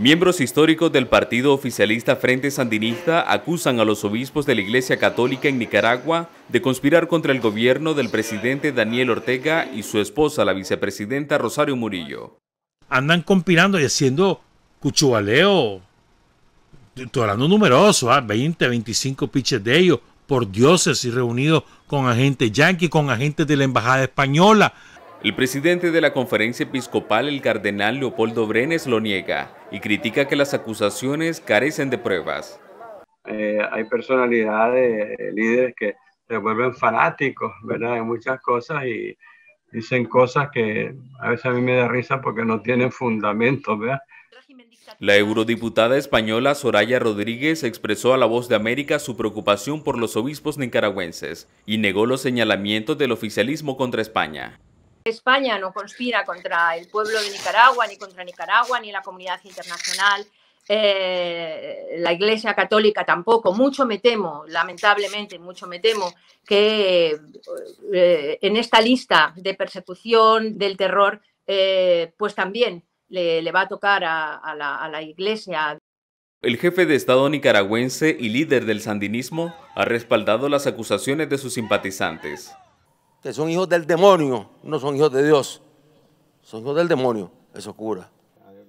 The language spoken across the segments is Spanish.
Miembros históricos del partido oficialista Frente Sandinista acusan a los obispos de la Iglesia Católica en Nicaragua de conspirar contra el gobierno del presidente Daniel Ortega y su esposa, la vicepresidenta Rosario Murillo. Andan conspirando y haciendo cuchubaleo, hablando numeroso, 20, ¿ah? 25 piches de ellos, por dioses y reunidos con agentes yanqui, con agentes de la Embajada Española. El presidente de la conferencia episcopal, el cardenal Leopoldo Brenes, lo niega y critica que las acusaciones carecen de pruebas. Eh, hay personalidades, eh, líderes que se vuelven fanáticos, ¿verdad? De muchas cosas y dicen cosas que a veces a mí me da risa porque no tienen fundamento, ¿verdad? La eurodiputada española Soraya Rodríguez expresó a La Voz de América su preocupación por los obispos nicaragüenses y negó los señalamientos del oficialismo contra España. España no conspira contra el pueblo de Nicaragua, ni contra Nicaragua, ni la comunidad internacional, eh, la Iglesia Católica tampoco. Mucho me temo, lamentablemente, mucho me temo que eh, en esta lista de persecución del terror, eh, pues también le, va a tocar a la Iglesia. El jefe de Estado nicaragüense y líder del sandinismo ha respaldado las acusaciones de sus simpatizantes que son hijos del demonio, no son hijos de Dios, son hijos del demonio, eso cura.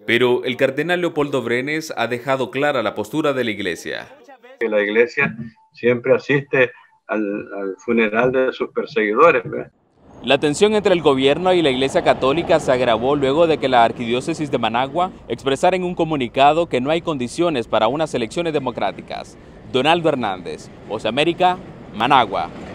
Pero el cardenal Leopoldo Brenes ha dejado clara la postura de la iglesia. La iglesia siempre asiste al, funeral de sus perseguidores. La tensión entre el gobierno y la Iglesia Católica se agravó luego de que la Arquidiócesis de Managua expresara en un comunicado que no hay condiciones para unas elecciones democráticas. Donaldo Hernández, América, Managua.